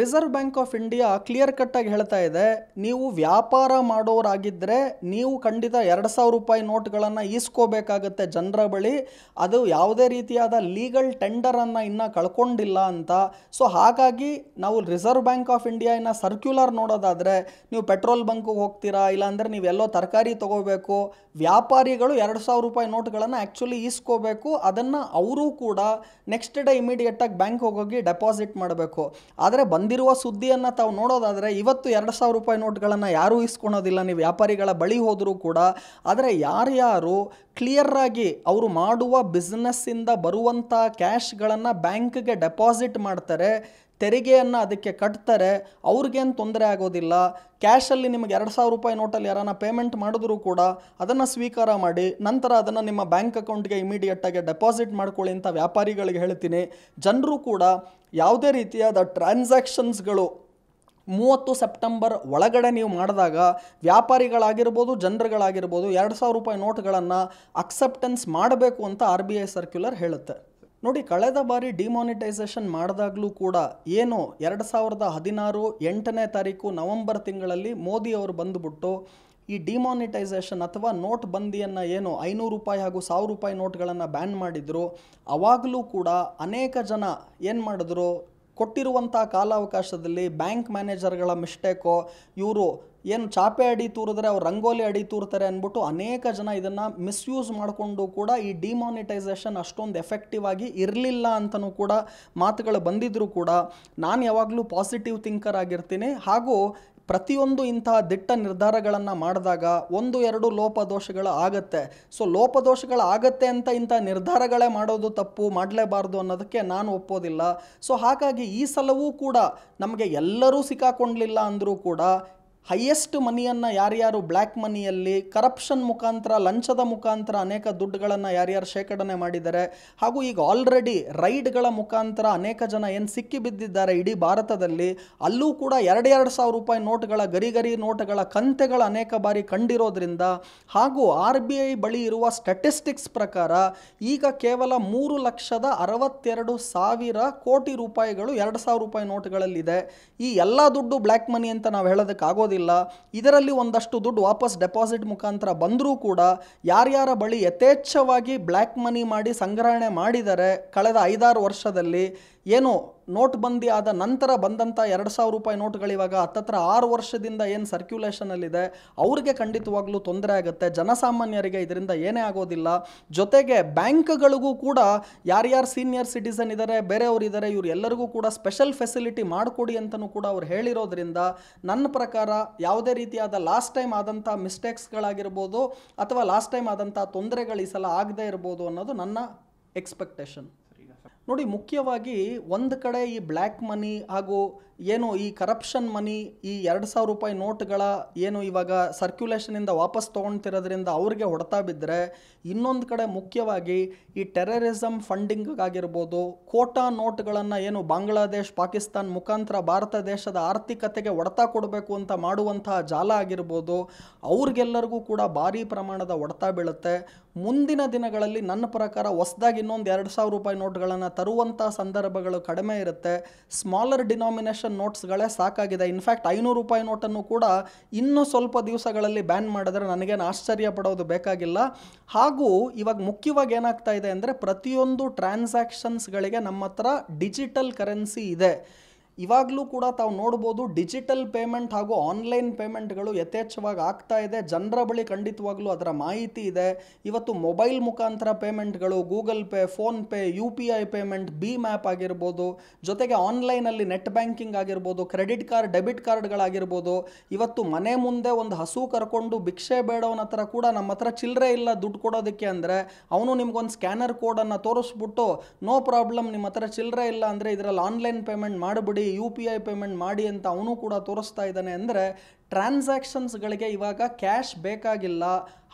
reserve Bank of India clear ಕಟ್ಟಾಗಿ ಹೇಳ್ತಾ ಇದೆ ನೀವು ವ್ಯಾಪಾರ ಮಾಡೋರಾಗಿದ್ದರೆ ನೀವು ಖಂಡಿತ ಎರಡು ಸಾವಿರ ರೂಪಾಯಿ ನೋಟ್ಗಳನ್ನು ಈಸ್ಕೋಬೇಕಾಗತ್ತೆ ಜನರ ಬಳಿ ಅದು ಯಾವುದೇ ರೀತಿಯಾದ ಲೀಗಲ್ ಟೆಂಡರನ್ನು ಇನ್ನೂ ಕಳ್ಕೊಂಡಿಲ್ಲ ಅಂತ ಸೊ ಹಾಗಾಗಿ ನಾವು ರಿಸರ್ವ್ ಬ್ಯಾಂಕ್ ಆಫ್ ಇಂಡಿಯಾನ ಸರ್ಕ್ಯುಲರ್ ನೋಡೋದಾದರೆ ನೀವು ಪೆಟ್ರೋಲ್ ಬಂಕ್ಗೆ ಹೋಗ್ತೀರಾ ಇಲ್ಲಾಂದರೆ ನೀವೆಲ್ಲೋ ತರಕಾರಿ ತೊಗೋಬೇಕು ವ್ಯಾಪಾರಿಗಳು ಎರಡು ಸಾವಿರ ರೂಪಾಯಿ ನೋಟ್ಗಳನ್ನು ಆ್ಯಕ್ಚುಲಿ ಈಸ್ಕೋಬೇಕು ಅದನ್ನು ಅವರು ಕೂಡ ನೆಕ್ಸ್ಟ್ ಡೇ ಇಮಿಡಿಯೇಟಾಗಿ ಬ್ಯಾಂಕ್ ಹೋಗೋಗಿ ಡೆಪಾಸಿಟ್ ಮಾಡಬೇಕು ಆದರೆ ಬಂದ ಬಂದಿರುವ ಸುದ್ದಿಯನ್ನು ತಾವು ನೋಡೋದಾದರೆ ಇವತ್ತು ಎರಡು ಸಾವಿರ ರೂಪಾಯಿ ನೋಟ್ಗಳನ್ನು ಯಾರೂ ಇಸ್ಕೊಳೋದಿಲ್ಲ ನೀವು ವ್ಯಾಪಾರಿಗಳ ಬಳಿ ಹೋದರೂ ಕೂಡ ಆದರೆ ಯಾರ್ಯಾರು ಕ್ಲಿಯರಾಗಿ ಅವರು ಮಾಡುವ ಬಿಸ್ನೆಸ್ಸಿಂದ ಬರುವಂಥ ಕ್ಯಾಶ್ಗಳನ್ನು ಬ್ಯಾಂಕ್ಗೆ ಡೆಪಾಸಿಟ್ ಮಾಡ್ತಾರೆ ತೆರಿಗೆಯನ್ನು ಅದಕ್ಕೆ ಕಟ್ತಾರೆ ಅವ್ರಿಗೇನು ತೊಂದರೆ ಆಗೋದಿಲ್ಲ ಕ್ಯಾಶಲ್ಲಿ ನಿಮಗೆ ಎರಡು ಸಾವಿರ ರೂಪಾಯಿ ನೋಟಲ್ಲಿ ಯಾರನ್ನ ಪೇಮೆಂಟ್ ಮಾಡಿದ್ರೂ ಕೂಡ ಅದನ್ನು ಸ್ವೀಕಾರ ಮಾಡಿ ನಂತರ ಅದನ್ನು ನಿಮ್ಮ ಬ್ಯಾಂಕ್ ಅಕೌಂಟ್ಗೆ ಇಮಿಡಿಯೇಟಾಗಿ ಡೆಪಾಸಿಟ್ ಮಾಡ್ಕೊಳ್ಳಿ ಅಂತ ವ್ಯಾಪಾರಿಗಳಿಗೆ ಹೇಳ್ತೀನಿ ಜನರು ಕೂಡ ಯಾವುದೇ ರೀತಿಯಾದ ಟ್ರಾನ್ಸಾಕ್ಷನ್ಸ್ಗಳು ಮೂವತ್ತು ಸೆಪ್ಟೆಂಬರ್ ಒಳಗಡೆ ನೀವು ಮಾಡಿದಾಗ ವ್ಯಾಪಾರಿಗಳಾಗಿರ್ಬೋದು ಜನರುಗಳಾಗಿರ್ಬೋದು ಎರಡು ಸಾವಿರ ರೂಪಾಯಿ ನೋಟ್ಗಳನ್ನು ಅಕ್ಸೆಪ್ಟೆನ್ಸ್ ಮಾಡಬೇಕು ಅಂತ ಆರ್ ಬಿ ಐ ಸರ್ಕ್ಯುಲರ್ ಹೇಳುತ್ತೆ ನೋಡಿ ಕಳೆದ ಬಾರಿ ಡಿಮಾನಿಟೈಸೇಷನ್ ಮಾಡಿದಾಗಲೂ ಕೂಡ ಏನು ಎರಡು ಸಾವಿರದ ಹದಿನಾರು ಎಂಟನೇ ತಾರೀಕು ನವಂಬರ್ ತಿಂಗಳಲ್ಲಿ ಮೋದಿ ಅವರು ಬಂದುಬಿಟ್ಟು ಈ ಡಿಮಾನಿಟೈಸೇಷನ್ ಅಥವಾ ನೋಟ್ ಬಂದಿಯನ್ನು ಏನು ಐನೂರು ರೂಪಾಯಿ ಹಾಗೂ ಸಾವಿರ ರೂಪಾಯಿ ನೋಟ್ಗಳನ್ನು ಬ್ಯಾನ್ ಮಾಡಿದರು ಅವಾಗಲೂ ಕೂಡ ಅನೇಕ ಜನ ಏನು ಮಾಡಿದ್ರು ಕೊಟ್ಟಿರುವಂಥ ಕಾಲಾವಕಾಶದಲ್ಲಿ ಬ್ಯಾಂಕ್ ಮ್ಯಾನೇಜರ್ಗಳ ಮಿಸ್ಟೇಕೋ ಇವರು ಏನು ಚಾಪೆ ಅಡಿ ತೂರಿದ್ರೆ ಅವ್ರು ರಂಗೋಲಿ ಅಡಿ ತೂರ್ತಾರೆ ಅಂದ್ಬಿಟ್ಟು ಅನೇಕ ಜನ ಇದನ್ನು ಮಿಸ್ಯೂಸ್ ಮಾಡಿಕೊಂಡು ಕೂಡ ಈ ಡಿಮಾನಿಟೈಸೇಷನ್ ಅಷ್ಟೊಂದು ಎಫೆಕ್ಟಿವ್ ಆಗಿ ಇರಲಿಲ್ಲ ಅಂತಲೂ ಕೂಡ ಮಾತುಗಳು ಬಂದಿದ್ದರೂ ಕೂಡ ನಾನು ಯಾವಾಗಲೂ ಪಾಸಿಟಿವ್ ಥಿಂಕರ್ ಆಗಿರ್ತೀನಿ ಹಾಗೂ ಪ್ರತಿಯೊಂದು ಇಂತಹ ದಿಟ್ಟ ನಿರ್ಧಾರಗಳನ್ನು ಮಾಡಿದಾಗ ಒಂದು ಎರಡು ಲೋಪದೋಷಗಳು ಆಗತ್ತೆ ಸೊ ಲೋಪದೋಷಗಳು ಆಗತ್ತೆ ಅಂತ ಇಂಥ ನಿರ್ಧಾರಗಳೇ ಮಾಡೋದು ತಪ್ಪು ಮಾಡಲೇಬಾರ್ದು ಅನ್ನೋದಕ್ಕೆ ನಾನು ಒಪ್ಪೋದಿಲ್ಲ ಸೊ ಹಾಗಾಗಿ ಈ ಸಲವೂ ಕೂಡ ನಮಗೆ ಎಲ್ಲರೂ ಸಿಕ್ಕಾಕೊಂಡ್ಲಿಲ್ಲ ಅಂದರೂ ಕೂಡ ಹೈಯೆಸ್ಟ್ ಮನಿಯನ್ನು ಯಾರ್ಯಾರು ಬ್ಲ್ಯಾಕ್ ಮನಿಯಲ್ಲಿ ಕರಪ್ಷನ್ ಮುಖಾಂತರ ಲಂಚದ ಮುಖಾಂತರ ಅನೇಕ ದುಡ್ಡುಗಳನ್ನು ಯಾರ್ಯಾರು ಶೇಖರಣೆ ಮಾಡಿದ್ದಾರೆ ಹಾಗೂ ಈಗ ಆಲ್ರೆಡಿ ರೈಡ್ಗಳ ಮುಖಾಂತರ ಅನೇಕ ಜನ ಏನು ಸಿಕ್ಕಿ ಬಿದ್ದಿದ್ದಾರೆ ಇಡೀ ಭಾರತದಲ್ಲಿ ಅಲ್ಲೂ ಕೂಡ ಎರಡೆರಡು ಸಾವಿರ ರೂಪಾಯಿ ನೋಟ್ಗಳ ಗರಿಗರಿ ನೋಟ್ಗಳ ಕಂತೆಗಳು ಅನೇಕ ಬಾರಿ ಕಂಡಿರೋದ್ರಿಂದ ಹಾಗೂ ಆರ್ ಬಿ ಐ ಬಳಿ ಇರುವ ಸ್ಟ್ಯಾಟಿಸ್ಟಿಕ್ಸ್ ಪ್ರಕಾರ ಈಗ ಕೇವಲ ಮೂರು ಲಕ್ಷದ ಅರವತ್ತೆರಡು ಸಾವಿರ ಕೋಟಿ ರೂಪಾಯಿಗಳು ಎರಡು ಸಾವಿರ ರೂಪಾಯಿ ನೋಟ್ಗಳಲ್ಲಿದೆ ಈ ಎಲ್ಲ ದುಡ್ಡು ಬ್ಲ್ಯಾಕ್ ಮನಿ ಅಂತ ನಾವು ಹೇಳೋದಕ್ಕೆ ಆಗೋದಿಲ್ಲ ಇದರಲ್ಲಿ ಒಂದಷ್ಟು ದುಡ್ಡು ವಾಪಸ್ ಡೆಪಾಸಿಟ್ ಮುಖಾಂತರ ಬಂದರೂ ಕೂಡ ಯಾರ್ಯಾರ ಬಳಿ ಯಥೇಚ್ಛವಾಗಿ ಬ್ಲ್ಯಾಕ್ ಮನಿ ಮಾಡಿ ಸಂಗ್ರಹಣೆ ಮಾಡಿದರೆ ಕಳೆದ ಐದಾರು ವರ್ಷದಲ್ಲಿ ಏನು ನೋಟ್ ಬಂದಿ ಆದ ನಂತರ ಬಂದಂಥ ಎರಡು ಸಾವಿರ ರೂಪಾಯಿ ನೋಟ್ಗಳಿವಾಗ ಹತ್ತತ್ರ ಆರು ವರ್ಷದಿಂದ ಏನು ಸರ್ಕ್ಯುಲೇಷನಲ್ಲಿದೆ ಅವ್ರಿಗೆ ಖಂಡಿತವಾಗ್ಲೂ ತೊಂದರೆ ಆಗುತ್ತೆ ಜನಸಾಮಾನ್ಯರಿಗೆ ಇದರಿಂದ ಏನೇ ಆಗೋದಿಲ್ಲ ಜೊತೆಗೆ ಬ್ಯಾಂಕ್ಗಳಿಗೂ ಕೂಡ ಯಾರ್ಯಾರು ಸೀನಿಯರ್ ಸಿಟಿಸನ್ ಇದ್ದಾರೆ ಬೇರೆಯವರಿದ್ದಾರೆ ಇದ್ದಾರೆ ಇವ್ರು ಎಲ್ಲರಿಗೂ ಕೂಡ ಸ್ಪೆಷಲ್ ಫೆಸಿಲಿಟಿ ಮಾಡಿಕೊಡಿ ಅಂತಲೂ ಕೂಡ ಅವ್ರು ಹೇಳಿರೋದ್ರಿಂದ ನನ್ನ ಪ್ರಕಾರ ಯಾವುದೇ ರೀತಿಯಾದ ಲಾಸ್ಟ್ ಟೈಮ್ ಆದಂಥ ಮಿಸ್ಟೇಕ್ಸ್ಗಳಾಗಿರ್ಬೋದು ಅಥವಾ ಲಾಸ್ಟ್ ಟೈಮ್ ಆದಂಥ ತೊಂದರೆಗಳು ಈ ಸಲ ಆಗದೇ ಇರ್ಬೋದು ಅನ್ನೋದು ನನ್ನ ಎಕ್ಸ್ಪೆಕ್ಟೇಷನ್ ನೋಡಿ ಮುಖ್ಯವಾಗಿ ಒಂದು ಕಡೆ ಈ ಬ್ಲ್ಯಾಕ್ ಮನಿ ಹಾಗೂ ಏನು ಈ ಕರಪ್ಷನ್ ಮನಿ ಈ ಎರಡು ಸಾವಿರ ರೂಪಾಯಿ ನೋಟ್ಗಳ ಏನು ಇವಾಗ ಸರ್ಕ್ಯುಲೇಷನಿಂದ ವಾಪಸ್ ತೊಗೊಳ್ತಿರೋದ್ರಿಂದ ಅವ್ರಿಗೆ ಹೊಡೆತ ಬಿದ್ದರೆ ಇನ್ನೊಂದು ಕಡೆ ಮುಖ್ಯವಾಗಿ ಈ ಟೆರರಿಸಮ್ ಫಂಡಿಂಗ್ಗಾಗಿರ್ಬೋದು ಕೋಟಾ ನೋಟ್ಗಳನ್ನು ಏನು ಬಾಂಗ್ಲಾದೇಶ್ ಪಾಕಿಸ್ತಾನ್ ಮುಖಾಂತರ ಭಾರತ ದೇಶದ ಆರ್ಥಿಕತೆಗೆ ಹೊಡೆತ ಕೊಡಬೇಕು ಅಂತ ಮಾಡುವಂತಹ ಜಾಲ ಆಗಿರ್ಬೋದು ಅವ್ರಿಗೆಲ್ಲರಿಗೂ ಕೂಡ ಭಾರೀ ಪ್ರಮಾಣದ ಹೊಡೆತ ಬೀಳುತ್ತೆ ಮುಂದಿನ ದಿನಗಳಲ್ಲಿ ನನ್ನ ಪ್ರಕಾರ ಹೊಸದಾಗಿ ಇನ್ನೊಂದು ಎರಡು ಸಾವಿರ ರೂಪಾಯಿ ನೋಟ್ಗಳನ್ನು ತರುವಂಥ ಸಂದರ್ಭಗಳು ಕಡಿಮೆ ಇರುತ್ತೆ ಸ್ಮಾಲರ್ ಡಿನಾಮಿನೇಷನ್ ನೋಟ್ಸ್ಗಳೇ ಸಾಕಾಗಿದೆ ಇನ್ಫ್ಯಾಕ್ಟ್ ಐನೂರು ರೂಪಾಯಿ ನೋಟನ್ನು ಕೂಡ ಇನ್ನೂ ಸ್ವಲ್ಪ ದಿವಸಗಳಲ್ಲಿ ಬ್ಯಾನ್ ಮಾಡಿದ್ರೆ ನನಗೇನು ಆಶ್ಚರ್ಯ ಪಡೋದು ಬೇಕಾಗಿಲ್ಲ ಹಾಗೂ ಇವಾಗ ಮುಖ್ಯವಾಗಿ ಏನಾಗ್ತಾ ಇದೆ ಅಂದರೆ ಪ್ರತಿಯೊಂದು ಟ್ರಾನ್ಸಾಕ್ಷನ್ಸ್ಗಳಿಗೆ ನಮ್ಮ ಹತ್ರ ಡಿಜಿಟಲ್ ಕರೆನ್ಸಿ ಇದೆ ಇವಾಗಲೂ ಕೂಡ ತಾವು ನೋಡ್ಬೋದು ಡಿಜಿಟಲ್ ಪೇಮೆಂಟ್ ಹಾಗೂ ಆನ್ಲೈನ್ ಪೇಮೆಂಟ್ಗಳು ಯಥೇಚ್ಛವಾಗಿ ಆಗ್ತಾ ಇದೆ ಜನರ ಬಳಿ ಖಂಡಿತವಾಗ್ಲೂ ಅದರ ಮಾಹಿತಿ ಇದೆ ಇವತ್ತು ಮೊಬೈಲ್ ಮುಖಾಂತರ ಪೇಮೆಂಟ್ಗಳು Google Pay pay U P I payment ಬಿ ಮ್ಯಾಪ್ ಆಗಿರ್ಬೋದು ಜೊತೆಗೆ ಆನ್ಲೈನಲ್ಲಿ ನೆಟ್ ಬ್ಯಾಂಕಿಂಗ್ ಆಗಿರ್ಬೋದು ಕ್ರೆಡಿಟ್ ಕಾರ್ಡ್ ಡೆಬಿಟ್ ಕಾರ್ಡ್ಗಳಾಗಿರ್ಬೋದು ಇವತ್ತು ಮನೆ ಮುಂದೆ ಒಂದು ಹಸು ಕರ್ಕೊಂಡು ಭಿಕ್ಷೆ ಬೇಡವನ ಹತ್ರ ಕೂಡ ನಮ್ಮ ಹತ್ರ ಚಿಲ್ಲರೆ ಇಲ್ಲ ದುಡ್ಡು ಕೊಡೋದಕ್ಕೆ ಅಂದರೆ ಅವನು ನಿಮ್ಗೊಂದು ಸ್ಕ್ಯಾನರ್ ಕೋಡನ್ನು ತೋರಿಸ್ಬಿಟ್ಟು ನೋ ಪ್ರಾಬ್ಲಮ್ ನಿಮ್ಮ ಹತ್ರ ಚಿಲ್ಲರೆ ಇಲ್ಲ ಅಂದರೆ ಇದರಲ್ಲಿ ಆನ್ಲೈನ್ ಪೇಮೆಂಟ್ ಮಾಡಿಬಿಡಿ ಯು ಪಿ ಐ ಪೇಮೆಂಟ್ ಮಾಡಿ ಅಂತ ಅವನು ಕೂಡ ತೋರಿಸ್ತಾ ಇದ್ದಾನೆ ಅಂದರೆ ಟ್ರಾನ್ಸಾಕ್ಷನ್ಸ್ಗಳಿಗೆ ಇವಾಗ ಕ್ಯಾಶ್ ಬೇಕಾಗಿಲ್ಲ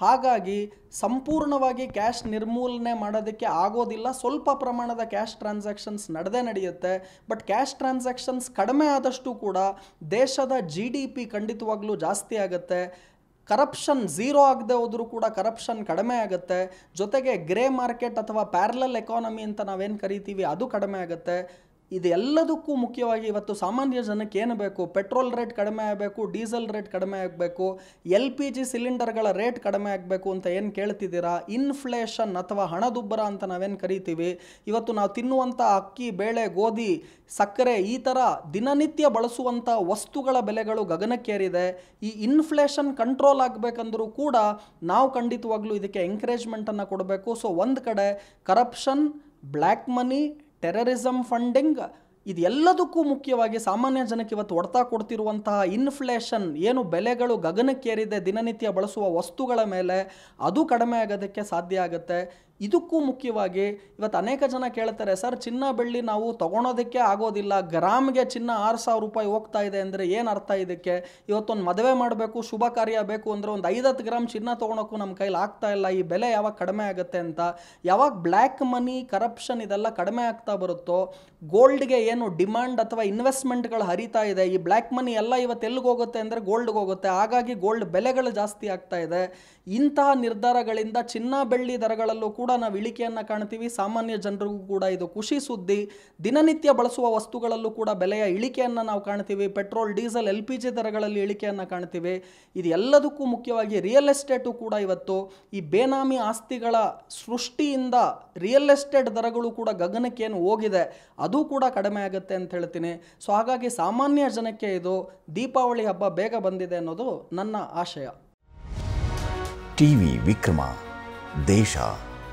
ಹಾಗಾಗಿ ಸಂಪೂರ್ಣವಾಗಿ ಕ್ಯಾಶ್ ನಿರ್ಮೂಲನೆ ಮಾಡೋದಕ್ಕೆ ಆಗೋದಿಲ್ಲ ಸ್ವಲ್ಪ ಪ್ರಮಾಣದ ಕ್ಯಾಶ್ ಟ್ರಾನ್ಸಾಕ್ಷನ್ಸ್ ನಡೆದೇ ನಡೆಯುತ್ತೆ ಬಟ್ ಕ್ಯಾಶ್ ಟ್ರಾನ್ಸಾಕ್ಷನ್ಸ್ ಕಡಿಮೆ ಆದಷ್ಟು ಕೂಡ ದೇಶದ ಜಿ ಡಿ ಪಿ ಖಂಡಿತವಾಗ್ಲೂ ಜಾಸ್ತಿ ಆಗುತ್ತೆ ಕರಪ್ಷನ್ ಝೀರೋ ಆಗದೆ ಹೋದರೂ ಕೂಡ ಕರಪ್ಷನ್ ಕಡಿಮೆ ಆಗುತ್ತೆ ಜೊತೆಗೆ ಗ್ರೇ ಮಾರ್ಕೆಟ್ ಅಥವಾ ಪ್ಯಾರಲಲ್ ಎಕಾನಮಿ ಅಂತ ನಾವೇನು ಕರಿತೀವಿ ಅದು ಕಡಿಮೆ ಆಗುತ್ತೆ ಇದೆಲ್ಲದಕ್ಕೂ ಮುಖ್ಯವಾಗಿ ಇವತ್ತು ಸಾಮಾನ್ಯ ಜನಕ್ಕೆ ಏನು ಬೇಕು ಪೆಟ್ರೋಲ್ ರೇಟ್ ಕಡಿಮೆ ಆಗಬೇಕು ಡೀಸೆಲ್ ರೇಟ್ ಕಡಿಮೆ ಆಗಬೇಕು ಎಲ್ ಪಿ ಜಿ ಸಿಲಿಂಡರ್ಗಳ ರೇಟ್ ಕಡಿಮೆ ಆಗಬೇಕು ಅಂತ ಏನು ಕೇಳ್ತಿದ್ದೀರಾ ಇನ್ಫ್ಲೇಷನ್ ಅಥವಾ ಹಣದುಬ್ಬರ ಅಂತ ನಾವೇನು ಕರಿತೀವಿ ಇವತ್ತು ನಾವು ತಿನ್ನುವಂಥ ಅಕ್ಕಿ ಬೇಳೆ ಗೋಧಿ ಸಕ್ಕರೆ ಈ ಥರ ದಿನನಿತ್ಯ ಬಳಸುವಂಥ ವಸ್ತುಗಳ ಬೆಲೆಗಳು ಗಗನಕ್ಕೇರಿದೆ ಈ ಇನ್ಫ್ಲೇಷನ್ ಕಂಟ್ರೋಲ್ ಆಗಬೇಕಂದ್ರೂ ಕೂಡ ನಾವು ಖಂಡಿತವಾಗ್ಲೂ ಇದಕ್ಕೆ ಎಂಕರೇಜ್ಮೆಂಟನ್ನು ಕೊಡಬೇಕು ಸೊ ಒಂದು ಕಡೆ corruption black money terrorism funding ಇದೆಲ್ಲದಕ್ಕೂ ಮುಖ್ಯವಾಗಿ ಸಾಮಾನ್ಯ ಜನಕ್ಕೆ ಇವತ್ತು ಹೊಡೆತ ಕೊಡ್ತಿರುವಂತಹ ಇನ್ಫ್ಲೇಷನ್ ಏನು ಬೆಲೆಗಳು ಗಗನಕ್ಕೇರಿದೆ ದಿನನಿತ್ಯ ಬಳಸುವ ವಸ್ತುಗಳ ಮೇಲೆ ಅದು ಕಡಿಮೆ ಆಗೋದಕ್ಕೆ ಸಾಧ್ಯ ಆಗುತ್ತೆ ಇದಕ್ಕೂ ಮುಖ್ಯವಾಗಿ ಇವತ್ತು ಅನೇಕ ಜನ ಕೇಳ್ತಾರೆ ಸರ್ ಚಿನ್ನ ಬೆಳ್ಳಿ ನಾವು ತೊಗೊಳೋದಕ್ಕೆ ಆಗೋದಿಲ್ಲ ಗ್ರಾಮ್ಗೆ ಚಿನ್ನ ಆರು ಸಾವಿರ ರೂಪಾಯಿ ಹೋಗ್ತಾ ಇದೆ ಅಂದರೆ ಏನು ಅರ್ಥ ಇದಕ್ಕೆ ಇವತ್ತೊಂದು ಮದುವೆ ಮಾಡಬೇಕು ಶುಭ ಕಾರ್ಯ ಬೇಕು ಅಂದರೆ ಒಂದು ಐದತ್ತು ಗ್ರಾಮ್ ಚಿನ್ನ ತೊಗೊಳೋಕ್ಕೂ ನಮ್ಮ ಕೈಲಿ ಆಗ್ತಾ ಇಲ್ಲ ಈ ಬೆಲೆ ಯಾವಾಗ ಕಡಿಮೆ ಆಗುತ್ತೆ ಅಂತ ಯಾವಾಗ ಬ್ಲ್ಯಾಕ್ ಮನಿ ಕರಪ್ಷನ್ ಇದೆಲ್ಲ ಕಡಿಮೆ ಆಗ್ತಾ ಬರುತ್ತೋ ಗೋಲ್ಡ್ಗೆ ಏನು ಡಿಮ್ಯಾಂಡ್ ಅಥವಾ ಇನ್ವೆಸ್ಟ್ಮೆಂಟ್ಗಳು ಹರಿತಾ ಇದೆ ಈ ಬ್ಲ್ಯಾಕ್ ಮನಿ ಎಲ್ಲ ಇವತ್ತು ಎಲ್ಲಿಗೆ ಹೋಗುತ್ತೆ ಅಂದರೆ ಗೋಲ್ಡ್ಗೆ ಹೋಗುತ್ತೆ ಹಾಗಾಗಿ ಗೋಲ್ಡ್ ಬೆಲೆಗಳು ಜಾಸ್ತಿ ಆಗ್ತಾ ಇದೆ ಇಂತಹ ನಿರ್ಧಾರಗಳಿಂದ ಚಿನ್ನ ಬೆಳ್ಳಿ ದರಗಳಲ್ಲೂ ಕೂಡ ಕೂಡ ನಾವು ಇಳಿಕೆಯನ್ನು ಕಾಣ್ತೀವಿ ಸಾಮಾನ್ಯ ಜನರಿಗೂ ಕೂಡ ಇದು ಖುಷಿ ಸುದ್ದಿ ದಿನನಿತ್ಯ ಬಳಸುವ ವಸ್ತುಗಳಲ್ಲೂ ಕೂಡ ಬೆಲೆಯ ಇಳಿಕೆಯನ್ನು ನಾವು ಕಾಣ್ತೀವಿ petrol diesel L P G ದರಗಳಲ್ಲಿ ಇಳಿಕೆಯನ್ನು ಕಾಣ್ತೀವಿ ಇದೆಲ್ಲದಕ್ಕೂ ಮುಖ್ಯವಾಗಿ ರಿಯಲ್ ಎಸ್ಟೇಟು ಕೂಡ ಇವತ್ತು ಈ ಬೇನಾಮಿ ಆಸ್ತಿಗಳ ಸೃಷ್ಟಿಯಿಂದ ರಿಯಲ್ ಎಸ್ಟೇಟ್ ದರಗಳು ಕೂಡ ಗಗನಕ್ಕೆ ಏನು ಹೋಗಿದೆ ಅದು ಕೂಡ ಕಡಿಮೆ ಆಗುತ್ತೆ ಅಂತ ಹೇಳ್ತೀನಿ ಸೊ ಹಾಗಾಗಿ ಸಾಮಾನ್ಯ ಜನಕ್ಕೆ ಇದು ದೀಪಾವಳಿ ಹಬ್ಬ ಬೇಗ ಬಂದಿದೆ ಅನ್ನೋದು ನನ್ನ ಆಶಯ ಟಿವಿ ವಿಕ್ರಮ ದೇಶ